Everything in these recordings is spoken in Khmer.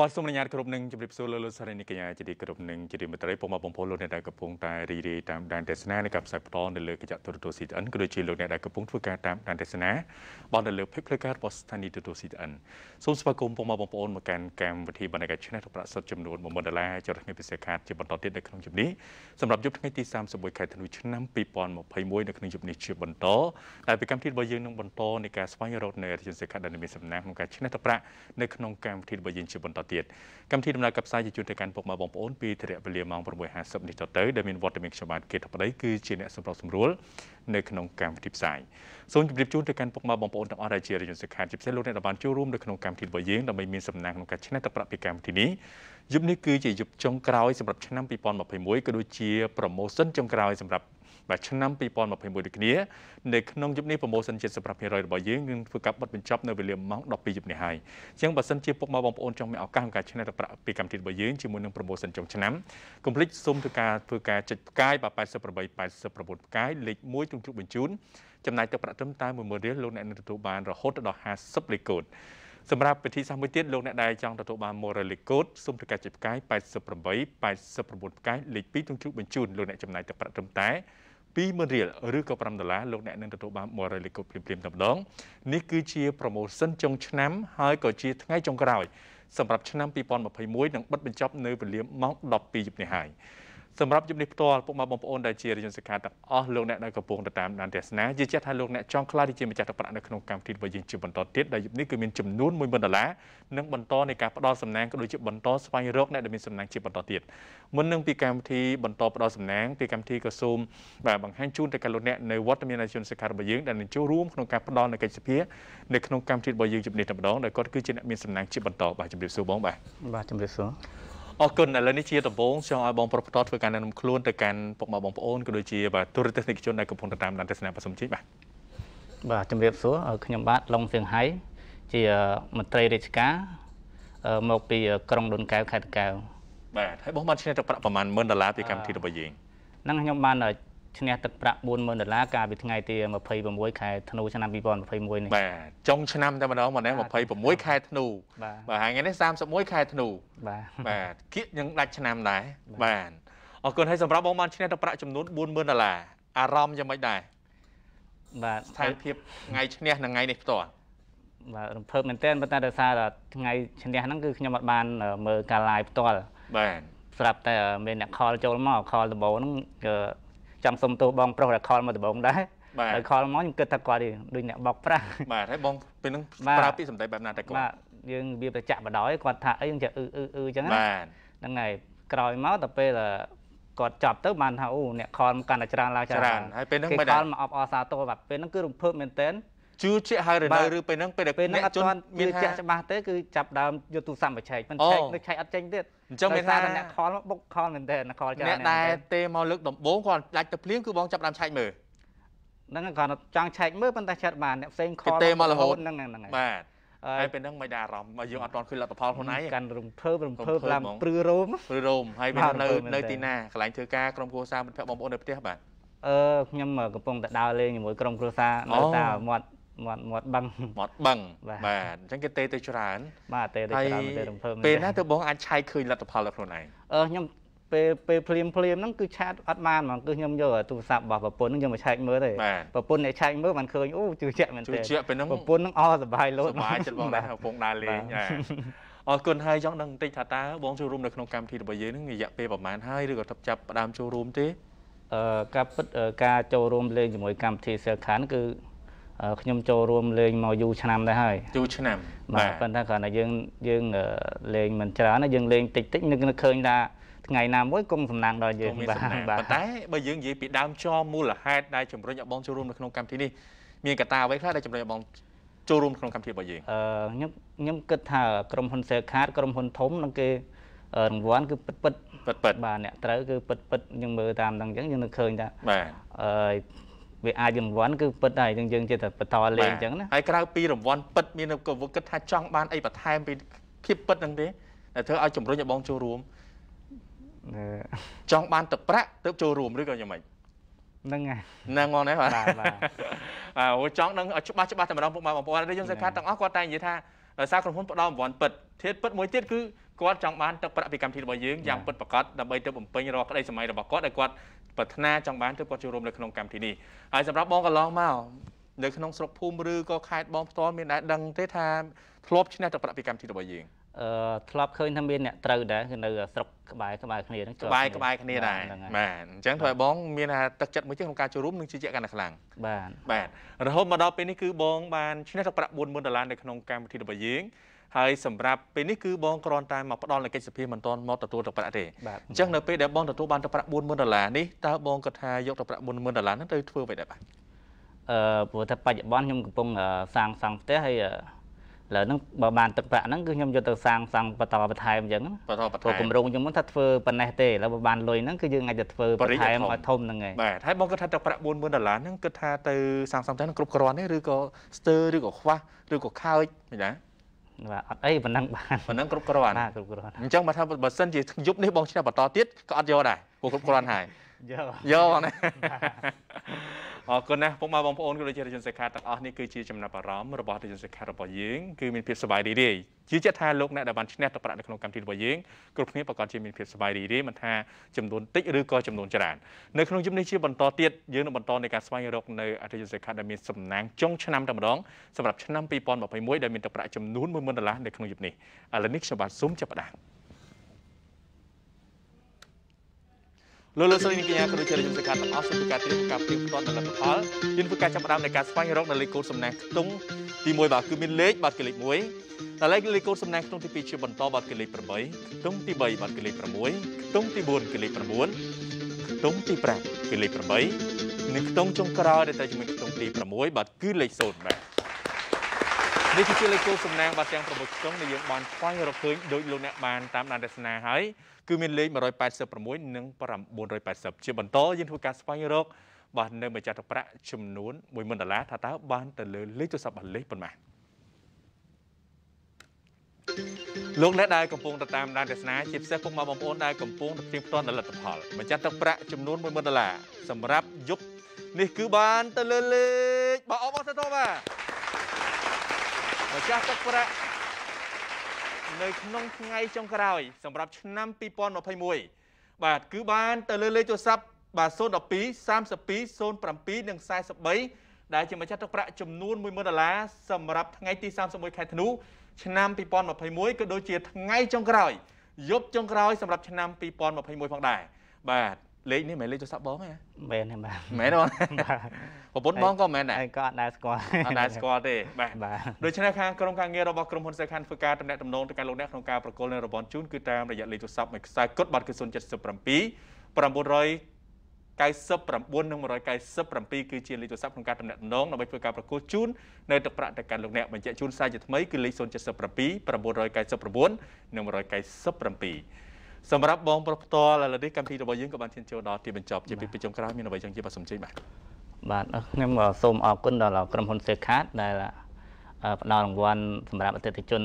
បាទសូមអនុញ្ញាតគ្រប់នឹងជម្រាបសួរលោកលោកសារីនីកញ្ញាជាទីគោរពនឹងជាទីមេត្រីពុកម៉ែបងប្អូនលោកអ្នកដែលកំពុងតែរីរាយតាមដានទេសនានៃការផ្សាយបន្តនៅលើកញ្ចក់ទូរទស្សន៍ CTN ក៏ដូចជាលោកអ្នកដែលកំពុងធ្វើការតាមដានទេសនាបាននៅលើភេកផ្លូវការរបស់ស្ថានីយ៍ទូរទស្សន៍ CTN សូមស្វាគមន៍ពុកម៉ែបងប្អូនមកកាន់កម្មវិធីបណ្ដាការឆ្នេះប្រាក់សុទ្ធចំនួន10000ដុល្លារចុះថ្ងៃពិសេសខាតជាបន្តទៀតនៅក្នុងជំនេះសម្រាប់យប់ថ្ងៃទី31ខែធ្នូឆ្នាំ2021នៅក្នុងជំនេះជាបន្តដែលពីកម្មវិធីរបស់យើងនឹងបន្តនៃការស្វែងរកនៅរាជសេខាដែលមានសំណាងក្នុងការឆ្នេះប្រាក់នៅក្នុងកម្មវិធីរបស់យើងជាបន្តទៀតកម្មវិធីដំណើរកັບផ្សាយជូនទៅកាន់ពុកម៉ែបងប្អូនពីធារៈវេលាម៉ោង6:50នេះតទៅដែលមានវត្តមានខ្ញុំបាទគេតប្តីគឺជាអ្នកសម្របសម្រួលនៅក្នុងកម្មវិធីផ្សាយសូមជម្រាបជូនទៅកាន់ពុកម៉ែបងប្អូនទាំងអស់ដែលជារាជជនសិក្ខាជាពិសេសលោកអ្នកដែលបានចូលរួមនៅក្នុងកម្មវិធីរបស់យើងដើម្បីមានសំណាងក្នុងការឆ្នះទឹកប្រាក់ពីកម្មវិធីនេះយប់នេះគឺ ជាយប់ចុងក្រោយសម្រាប់ឆ្នាំ2021ក៏ដូចជា promotion ចុងក្រោយសម្រាប់បាទឆ្នាំ2021ដូចគ្នានៅក្នុងយប់នេះប្រម៉ូសិន75%របស់យើងនឹងធ្វើការបិទបញ្ចប់នៅវេលាម៉ោង12យប់នេះហើយអញ្ចឹងបើសិនជាពុកម៉ែបងប្អូនចង់មានឱកាសក្នុងការឆ្លៀតប្រាក់ពីកម្មវិធីរបស់យើងជាមួយនឹងប្រម៉ូសិនចុងឆ្នាំកុំភ្លេចសូមធ្វើការធ្វើការចុចផ្កាយបាទ88 89ផ្កាយលេខ1ទ្រង់ជួបបញ្ជូន ចំណាយទឹកប្រាក់ត្រឹមតែ10000រៀលលោកអ្នកនឹងទទួលបានរហូតដល់50លេខកូដសម្រាប់វិធីសាស្ត្រមួយទៀតលោកអ្នកដែលចង់ទទួលបាន Morale Code សូមធ្វើការចុចផ្កាយ88 89ផ្កាយលេខ2ទ្រង់ជួបបញ្ជូនលោកអ្នកចំណាយទឹកប្រាក់ត្រឹមតែ10000 20000រៀលឬក៏5ដុល្លារលោកអ្នកនឹងទទួលបានមករ៉េលីកូតភ្លាមៗតែម្ដងនេះគឺជាប្រម៉ូសិនចុងឆ្នាំហើយក៏ជា ថ្ងៃចុងក្រោយសម្រាប់ឆ្នាំ2021នឹងបិទបញ្ចប់នៅវេលាម៉ោង12យប់នេះហើយសម្រាប់យប់នេះផ្ទាល់ពុកម៉ែបងប្អូនដែលជារាជជនសិក្ខាទាំងអស់លោកអ្នកដែលកំពុងតាមដានទេសនាជាជាក់ថាលោកអ្នកចង់ខ្លាចជាម្ចាស់ទឹកប្រាក់នៅក្នុងកម្មវិធីរបស់យើងជាបន្តទៀតដែលយប់នេះគឺមានចំនួន10000ដុល្លារនិងបន្តនៃការផ្ដល់សំណាងក៏ដូចជាបន្តស្វែងរកអ្នកដែលមានសំណាងជាបន្តទៀតមុននឹងពីកម្មវិធីបន្តផ្ដល់សំណាងពីកម្មវិធីក៏សូមបាទបង្ហាញជូនទៅកាន់លោកអ្នកនៅវត្តមានរាជជនសិក្ខារបស់យើងដែលនឹងចូលរួមក្នុងការផ្ដល់នៅកិច្ចសភានៅក្នុងកម្មវិធីរបស់យើងជំនាញតែម្ដងដែលគាត់គឺជាអ្នកមានសំណាងជាបន្តបាទជម្រាបសួរបងបាទបាទជម្រាបសួរអរគុណឥឡូវនេះជាដំបូងចង់ឲ្យបងប្រុសបន្តធ្វើការណែនាំខ្លួនទៅកាន់ពុកម៉ែបងប្អូនក៏ដូចជាបាទទូរទស្សនិកជនដែលកំពុងតាមដានទស្សនាបសុំជីបាទបាទជំរាបសួរខ្ញុំបាទឡុងសៀងហៃជាមន្ត្រីរាជការមកពីក្រុងដូនកែវខេត្តកែវបាទហើយបងបានឆ្លៀតទឹកប្រាក់ប្រហែល10000ដុល្លារពីកម្មវិធីរបស់យើងហ្នឹងខ្ញុំបានឈ្នះទឹកប្រាក់40000ដុល្លារកាលពីថ្ងៃទី26ខែធ្នូឆ្នាំ2021នេះបាទចុងឆ្នាំតែម្ដងមកនេះ26ខែធ្នូបាទហើយថ្ងៃនេះ31ខែធ្នូបាទបាទគៀកនឹងដាច់ឆ្នាំដែរបាទអរគុណហើយសម្រាប់បងបានឈ្នះទឹកប្រាក់ចំនួន40000ដុល្លារអារម្មណ៍យ៉ាងម៉េចដែរបាទស្ថានភាពថ្ងៃឈ្នះនិងថ្ងៃនេះផ្ទាល់បាទរំភើបមែនទែនប៉ុន្តែដោយសារថ្ងៃឈ្នះហ្នឹងគឺខ្ញុំអត់បានមើលការ live ផ្ទាល់បាទស្រាប់តែមានអ្នកខលចូលមកខលដំបូងហ្នឹងគឺចង់សុំទោសបងប្រុសដែលខលមកដំបងដែរហើយខលមកខ្ញុំគិតថាគាត់ដូចអ្នកបោកប្រាស់បាទហើយបងពេលហ្នឹងប្រើពាក្យសម្ដីបែបណាតែគាត់បាទយើងរបៀបតែចាក់បដ ாய் គាត់ថាអីយើងចេះអឺអឺអឺអញ្ចឹងបាទហ្នឹងហើយក្រោយមកដល់ពេលគាត់ចាប់ទៅបានថាអូអ្នកខលមកកាន់តែច្រើនឡើងច្រើនហើយពេលហ្នឹងមិនខលមកអបអសាទរបាទពេលហ្នឹងគឺរំភើបមែនតើជឿជាក់ហើយរដូវឬពេលហ្នឹងពេលដែលពេលហ្នឹងអត់ទាន់មានជាក់ច្បាស់ទេគឺចាប់ដើមយកទូសាំបឆែកមិនឆែកនៅឆែកអត់ចេញទៀតអញ្ចឹងមានថាអ្នកខលបុកខលមែនទេអ្នកខលចាអ្នកដែលទេមកលើកដំបូងគាត់ដាច់ទៅភ្លាមគឺបងចាប់ដើមឆែកមើលហ្នឹងគាត់ចង់ឆែកមើលប៉ុន្តែឆែកបានអ្នកផ្សេងខលទេមករហូតហ្នឹងហ្នឹងបាទហើយពេលហ្នឹងមិនដែរអារម្មណ៍មកយើងអត់ទាន់ឃើញលទ្ធផលខ្លួនឯងកាន់រំភើបរំភើបឡើងព្រឺរោមព្រឺរោមហើយពេលនៅនៅទីណាកន្លែងធ្វើការក្រុមគ្រួសារមិត្តភក្តិបងប្អូននៅផ្ទះបាទអឺខ្ញុំកំពុងតែដើរលេងជាមួយក្រុមគ្រួសារនៅតាមមាត់មាត់មាត់បឹងមាត់បឹងបាទអញ្ចឹងគេទេទៅច្រើនបាទទេទៅច្រើនទេរំភើបពេលណាទៅបងអាចឆែកឃើញលទ្ធផលរបស់ខ្លួនឯងអឺខ្ញុំពេលពេលភ្លាមភ្លាមហ្នឹងគឺឆាតអត់បានហ្មងគឺខ្ញុំយកទូរស័ព្ទរបស់ប្រពន្ធហ្នឹងខ្ញុំមកឆែកមើលទេប្រពន្ធអ្នកឆែកមើលបានឃើញអូជឿជាក់មែនទេជឿជាក់ពេលហ្នឹងប្រពន្ធហ្នឹងអស់សុបាយលោតសុបាយចិត្តបងដែរកំពុងដើរលេងអរគុណហើយចង់ដឹងបន្តិចថាតើបងចូលរួមនៅក្នុងកម្មវិធីរបស់យើងហ្នឹងរយៈពេលប្រហែលហើយឬក៏ចាប់ផ្ដើមចូលរួមទេអឺការពិតការចូលរួមលេងជាមួយកម្មវិធីសិលខានគឺខ្ញុំចូលរួមលេងមកយូរឆ្នាំដែរហើយយូរឆ្នាំបាទប៉ុន្តែគ្រាន់តែ យើងយើងលេងមិនច្រើនយើងលេងតិចតិចនឹកឃើញថាថ្ងៃណាមួយគុំសំណាងដល់យើងបាទប៉ុន្តែបើយើងនិយាយពីដើមចមូលហេតុដែលជំរុញឲ្យបងចូលរួមនៅក្នុងកម្មវិធីនេះមានកត្តាអ្វីខ្លះដែលជំរុញឲ្យបងចូលរួមក្នុងកម្មវិធីរបស់យើងអឺខ្ញុំខ្ញុំគិតថាក្រុមហ៊ុនសេខាតក្រុមហ៊ុនធំនឹងគេរង្វាន់គឺពិតពិតពិតពិតបាទអ្នកត្រូវគឺពិតពិតយើងមើលតាមដល់អញ្ចឹងយើងនឹងឃើញថាបាទអឺវាអាចរង្វាន់គឺពិតហើយយើងយើងចិត្តបន្តលេងអញ្ចឹងណាហើយក្រៅពីរង្វាន់ពិតមានក៏គិតថាចង់បានអីបន្ថែមពីភាពពិតហ្នឹងទេដែលធ្វើឲ្យជំរុញឲ្យបងចូលរួមចង់បានទឹកប្រាក់ទៅចូលរួមឬក៏យ៉ាងម៉េចហ្នឹងហ្នឹងហ្នឹងបាទបាទអូចង់នឹងច្បាស់ច្បាស់តែម្ដងពុកម៉ែបងប្អូនយើងសង្ឃាទាំងអស់គាត់តែនិយាយថាដោយសារក្រុមហ៊ុនផ្ដល់រង្វាន់ពិតធាតពិតមួយទៀតគឺគាត់ចង់បានទឹកប្រាក់ពីកម្មវិធីរបស់យើងយ៉ាងពិតប្រាកដដើម្បីទៅបំពេញរាល់ក្តីសម័យរបស់គាត់ដែលគាត់ប្រាថ្នាចង់បានគឺគាត់ចូលរួមនៅក្នុងកម្មវិធីនេះហើយសម្រាប់បងកន្លងមកនៅក្នុងស្រុកភូមិឬក៏ខេត្តបងផ្ទាល់មានដែរដឹងទេថាធ្លាប់ឈ្នះទឹកប្រាក់ពីកម្មវិធីរបស់យើងអឺធ្លាប់ឃើញថាមានអ្នកត្រូវដែរគឺនៅស្រុកក្បែរក្បែរគ្នាហ្នឹងក្បែរក្បែរគ្នាដែរបាទអញ្ចឹងធ្វើឲ្យបង មានថាទឹកចិត្តមួយចឹងក្នុងការចូលរួមនឹងជឿជាក់កាន់តែខ្លាំងបាទបាទរហូតមកដល់ពេលនេះគឺបងបានឈ្នះទឹកប្រាក់40000ដុល្លារនៅក្នុងកម្មវិធីរបស់យើងហើយសម្រាប់ពេលនេះគឺបងគ្រាន់តែមកផ្ដល់នៅកិច្ចសភាមិនទាន់មកទទួលទឹកប្រាក់ទេអញ្ចឹងនៅពេលដែលបងទទួលបានទឹកប្រាក់40000ដុល្លារនេះតើបងគាត់ថាយកទឹកប្រាក់40000ដុល្លារហ្នឹងទៅធ្វើអ្វីដែរបាទអឺព្រោះថាបច្ចុប្បន្នខ្ញុំកំពុងសាងសង់ផ្ទះហើយឥឡូវហ្នឹងបើបានទឹកប្រាក់ហ្នឹងគឺខ្ញុំយកទៅសាងសង់បន្តបន្ថែមអញ្ចឹងបន្តបន្ថែមព្រោះគម្រោងខ្ញុំមិនថាធ្វើប៉ុណ្ណេះទេឥឡូវបើបានលុយហ្នឹងគឺយើងអាចទៅធ្វើបន្ថែមឲ្យធំហ្នឹងឯងបាទហើយបងគិតថាទឹកប្រាក់40000ដុល្លារហ្នឹងគិតថាទៅសាងសង់ផ្ទះហ្នឹងគ្រប់គ្រាន់ទេឬក៏ស្ទើរឬក៏ខ្វះឬក៏ខើចមិនដែរបាទអត់អីប៉ុណ្ណឹងបានប៉ុណ្ណឹងគ្រប់គ្រាន់បាទគ្រប់គ្រាន់អញ្ចឹងបើថាបើសិនជាយប់នេះបងឆ្នាំបន្តទៀតក៏អត់យកដែរព្រោះគ្រប់គ្រាន់ហើយយកយកបងណាអរគុណណាស់ពុកម៉ែបងប្អូនក៏ដូចជាជនសេខាទាំងអស់នេះគឺជាចំណាប់អារម្មណ៍របស់ជនសេខារបស់យើងគឺមានភាពសប្បាយរីករាយជាជាក់ថាលោកអ្នកដែលបានឈ្នះទៅប្រាក់នៅក្នុងកម្មវិធីរបស់យើងគ្រប់គ្នាប្រកាសជាមានភាពសប្បាយរីករាយមិនថាចំនួនតិចឬក៏ចំនួនច្រើននៅក្នុងជំនេះជាបន្តទៀតយើងនឹងបន្តនៃការស្វែងរកនៅអតិថិជនសេខាដែលមានសំណាងចុងឆ្នាំតែម្ដងសម្រាប់ឆ្នាំ2021ដែលមានទឹកប្រាក់ចំនួន10000ដុល្លារនៅក្នុងជំនេះឥឡូវនេះខ្ញុំបាទសូមចាប់ផ្ដើមលោកលោកស្រីនាងកញ្ញាគ្រូជារាជសិក្ខាទាំងអស់សូមការត្រៀមការព្រៀបផ្ទាត់ដល់លទ្ធផលយើងធ្វើការចាប់ផ្ដើមនៃការស្វែងរកនៅលេខកូដសំណាងខ្ទង់ទី1បាទគឺមានលេខបាទគឺលេខ1ដល់លេខលេខកូដសំណាងខ្ទង់ទី2ជាបន្តបាទគឺលេខ8ខ្ទង់ទី3បាទគឺលេខ6ខ្ទង់ទី4គឺលេខ9ខ្ទង់ទី5គឺលេខ8និងខ្ទង់ចុងក្រោយដែលត្រូវជាមួយខ្ទង់ទី6បាទគឺលេខ0បាទនេះគឺជាលេខគោសំណាងបាទទាំង6ខ្ទង់ដែលយើងបានស្វែងរកឃើញដោយលោកអ្នកបានតាមដានទស្សនាហើយគឺមានលេខ186និង980ជាបន្តយើងធ្វើការស្វែងរកបាទនៅម្ចាស់ទឹកប្រាក់ចំនួន10000ដុល្លារថាតើបានទៅលើលេខទូរស័ព្ទរបស់លេខប៉ុន្មានលោកអ្នកដែលកំពុងតាមដានទស្សនាជាពិសេសពុកម៉ែបងប្អូនដែលកំពុងទទួលផ្ទាល់ផលិតផលម្ចាស់ទឹកប្រាក់ចំនួន10000ដុល្លារសម្រាប់យប់នេះគឺបានទៅលើលេខបាទអបអរសាទរបាទម្ចាស់ទឹកប្រាក់នៅក្នុងថ្ងៃចុងក្រោយ សម្រាប់ឆ្នាំ2021បាទគឺ បាន ទៅលើលេខទូរស័ព្ទបាទ012 32 07និង43ដែលជាម្ចាស់ទឹកប្រាក់ចំនួន10000ដុល្លារសម្រាប់ថ្ងៃទី31ខែធ្នូឆ្នាំ2021ក៏ដូចជាថ្ងៃចុងក្រោយ យប់ចុងក្រោយសម្រាប់ឆ្នាំ2021ផងដែរបាទលេខនេះមិនលេខទូរស័ព្ទបងទេមែនទេបាទមែនទេបងប្រពន្ធបងក៏មែនដែរក៏អត់ដែរស្គាល់អត់ដែរស្គាល់ទេបាទដូច្នេះខាងក្រុមការងាររបស់ក្រុមហ៊ុនសេខាន់ធ្វើការតំណែងតំណងទៅកាន់លោកអ្នកក្នុងការប្រគល់នៅរបងជូនគឺតាមរយៈលេខទូរស័ព្ទមួយខ្សែកុដបាត់គឺ077 900 99និង197គឺជាលេខទូរស័ព្ទក្នុងការតំណែងតំណងដើម្បីធ្វើការប្រកួតជូននៅទឹកប្រាក់ទៅកាន់លោកអ្នកបញ្ជាក់ជូនសារជាថ្មីគឺលេខ077 999និង197សម្រាប់បងប្រុសផ្ទាល់ឥឡូវនេះកម្មវិធីរបស់យើងក៏បានធានចូលដល់ទីបញ្ចប់ជាពីប្រជុំក្រោយមានអ្វីចង់ជិះបាទសំជ័យបាទបាទខ្ញុំក៏សូមអរគុណដល់ក្រុមហ៊ុន សេខាតដែលផ្ដល់រង្វាន់សម្រាប់អតិថិជន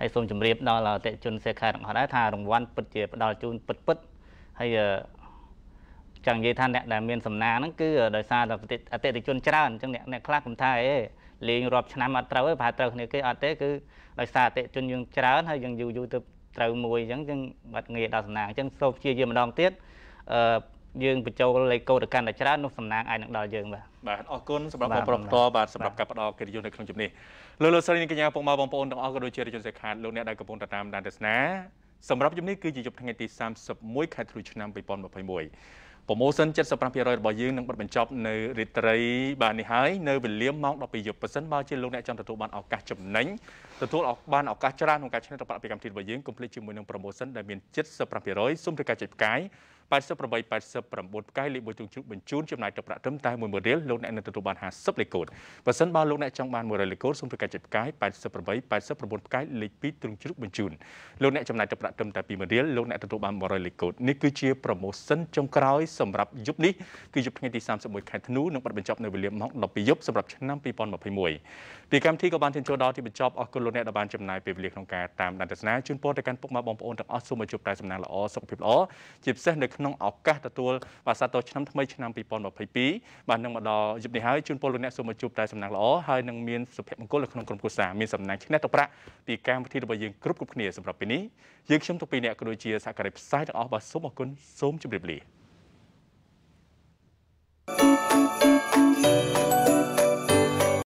ហើយសូមជម្រាប ដល់អតិថិជនសេខាតទាំងអស់ដែរថារង្វាន់ពិតជាផ្ដល់ជូនពិតពិតហើយចង់និយាយថាអ្នកដែលមានសំណាហ្នឹងគឺដោយសារតែអតិថិជន ច្រើនអញ្ចឹងអ្នកអ្នកខ្លះខ្ញុំថាអេលេងរាប់ឆ្នាំអត់ត្រូវទេប្រហែលត្រូវគ្នាគេអត់ទេគឺដោយសារអតិថិជនយើងច្រើនហើយយើងយូរយូរទៅត្រូវមួយអញ្ចឹងយើងបាត់ងាយដល់សំណាងអញ្ចឹងសូមព្យាយាមម្ដងទៀតអឺយើងបញ្ចូលលេខកូដទៅកាន់តែច្រើននោះសំណាងអាចនឹងដល់យើងបាទបាទអរគុណសម្រាប់បងប្រុសតបាទសម្រាប់ការផ្ដល់កិត្តិយសនៅក្នុងជំនេះលោកលោកស្រីនិងកញ្ញាពុកម៉ែបងប្អូនទាំងអស់ក៏ដូចជារាជជនសេខាតលោកអ្នកដែលកំពុងតាមដានទស្សនាសម្រាប់ជំនេះគឺជាយប់ថ្ងៃទី31ខែធ្នូឆ្នាំ2021ប្រម៉ូសិន75%របស់យើងនឹងបិទបញ្ចប់នៅរាត្រីបាទនេះហើយនៅវេលាម៉ោង12យប់ប៉ះសិនបើជាលោកអ្នកចង់ទទួលបានឱកាសចំណេញទទួលបានឱកាសច្រើនក្នុងការឆ្លៀតរបស់អភិកម្មទីរបស់យើង complete ជាមួយនឹង promotion ដែលមាន75%សូមត្រូវការចែកផ្កាយ88 89ផ្កាយលេខបុជុងជុបញ្ជូនចំណាយទឹកប្រាក់ត្រឹមតែ10000រៀលលោកអ្នកនឹងទទួលបាន50លេខកូដបើសិនបើលោកអ្នកចង់បាន100លេខកូដសូមត្រូវការចែកផ្កាយ88 89ផ្កាយលេខ2ត្រឹមជ្រុកបញ្ជូនលោកអ្នកចំណាយទឹកប្រាក់ត្រឹមតែ20000រៀលលោកអ្នកទទួលបាន100លេខកូដនេះគឺជា promotion ចុងក្រោយសម្រាប់យប់នេះគឺយប់ថ្ងៃទី31ខែធ្នូនឹងបិទបញ្ចប់នៅវេលាម៉ោង12យប់សម្រាប់ឆ្នាំ2021ពីកម្មវិធីក៏បានជញ្ជូនដល់ទីបញ្ចប់អរគុណលោកអ្នកដែលបានចំណាយពេលវេលាក្នុងការតាមដានទស្សនាជូនពរទៅកាន់ពុកម៉ែបងប្អូនទាំងអស់សូមឲ្យជួបតែសំណាងល្អសុខភាពល្អជាពិសេសនៅក្នុងឱកាសទទួលបាទសាទរឆ្នាំថ្មីឆ្នាំ2022បាទនឹងមកដល់យប់នេះហើយជូនពរលោកអ្នកសូមឲ្យជួបតែសំណាងល្អហើយនឹងមានសុភមង្គលនៅក្នុងក្រុមគ្រួសារមានសំណាងឈ្នះទៅប្រាក់ពីកម្មវិធីរបស់យើងគ្រប់គ្រប់គ្នាសម្រាប់ពេលនេះយើងខ្ញុំទាំងពីរអ្នកក៏ដូចជាសហការីផ្សាយទាំងអស់បាទសូមអរគុណសូមជម្រាបលា